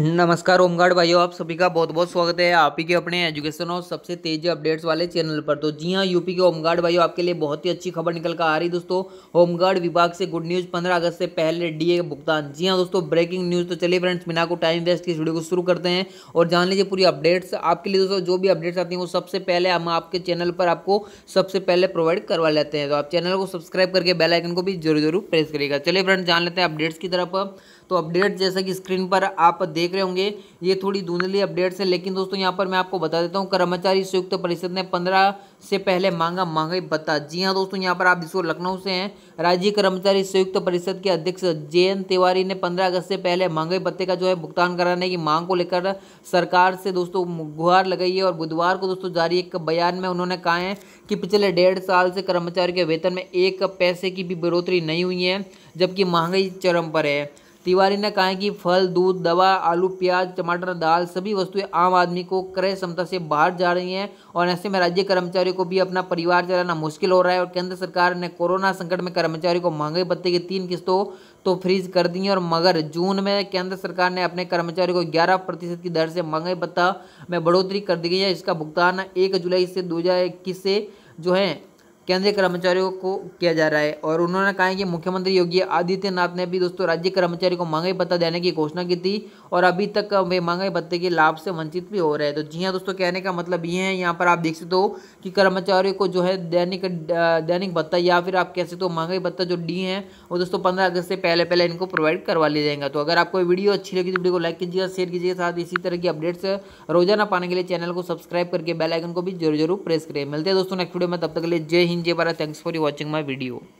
नमस्कार होमगार्ड भाइयों आप सभी का बहुत बहुत स्वागत है आप ही के अपने एजुकेशन और सबसे तेज अपडेट्स वाले चैनल पर तो जी हाँ यूपी के ओमगार्ड भाइयों आपके लिए बहुत ही अच्छी खबर निकल कर आ रही दोस्तों होमगार्ड विभाग से गुड न्यूज़ 15 अगस्त से पहले डीए भुगतान जी हाँ दोस्तों ब्रेकिंग न्यूज़ तो चलिए फ्रेंड्स बिना को टाइम वेस्ट इस वीडियो को शुरू करते हैं और जान लीजिए पूरी अपडेट्स आपके लिए दोस्तों जो भी अपडेट्स आती हैं वो सबसे पहले हम आपके चैनल पर आपको सबसे पहले प्रोवाइड करवा लेते हैं तो आप चैनल को सब्सक्राइब करके बेलाइकन को भी जरूर जरूर प्रेस करिएगा चलिए फ्रेंड्स जान लेते हैं अपडेट्स की तरफ तो अपडेट जैसा कि स्क्रीन पर आप देख देख रहे होंगे ये थोड़ी धुंधली अपडेट्स है लेकिन दोस्तों यहाँ पर मैं आपको बता देता हूँ कर्मचारी संयुक्त परिषद ने पंद्रह से पहले मांगा मांगा भत्ता जी हाँ दोस्तों यहाँ पर आप इसको लखनऊ से हैं राज्य कर्मचारी संयुक्त परिषद के अध्यक्ष जे तिवारी ने पंद्रह अगस्त से पहले महंगाई भत्ते का जो है भुगतान कराने की मांग को लेकर सरकार से दोस्तों गुहार लगाई है और बुधवार को दोस्तों जारी एक बयान में उन्होंने कहा है कि पिछले डेढ़ साल से कर्मचारी के वेतन में एक पैसे की भी बढ़ोतरी नहीं हुई है जबकि महंगाई चरम पर है तिवारी ने कहा है कि फल दूध दवा आलू प्याज टमाटर दाल सभी वस्तुएं आम आदमी को क्रय क्षमता से बाहर जा रही हैं और ऐसे में राज्य कर्मचारियों को भी अपना परिवार चलाना मुश्किल हो रहा है और केंद्र सरकार ने कोरोना संकट में कर्मचारियों को महंगाई भत्ते की तीन किस्तों तो फ्रीज कर दी है और मगर जून में केंद्र सरकार ने अपने कर्मचारियों को ग्यारह प्रतिशत की दर से महंगाई भत्ता में बढ़ोतरी कर दी गई है इसका भुगतान एक जुलाई से दो से जो है केंद्रीय कर्मचारियों को किया जा रहा है और उन्होंने कहा है कि मुख्यमंत्री योगी आदित्यनाथ ने भी दोस्तों राज्य कर्मचारी को महंगाई भत्ता देने की घोषणा की थी और अभी तक वे महंगाई भत्ते के लाभ से वंचित भी हो रहे हैं तो जी हाँ दोस्तों कहने का मतलब ये है यहाँ पर आप देख सकते हो कि कर्मचारियों को जो है दैनिक दैनिक भत्ता या फिर आप कह सकते हो महंगाई भत्ता जो डी है वो दोस्तों पंद्रह अगस्त से पहले पहले इनको प्रोवाइड करवा लिया जाएगा तो अगर आपको वीडियो अच्छी लगी तो वीडियो को लाइक कीजिएगा शेयर कीजिएगा साथ इसी तरह की अपडेट्स रोजाना पाने के लिए चैनल को सब्सक्राइब करके बेलाइकन को भी जरूर जरूर प्रेस करें मिलते हैं दोस्तों नेक्स्ट वीडियो में तब तक ले जय Hind mean jay bara thanks for watching my video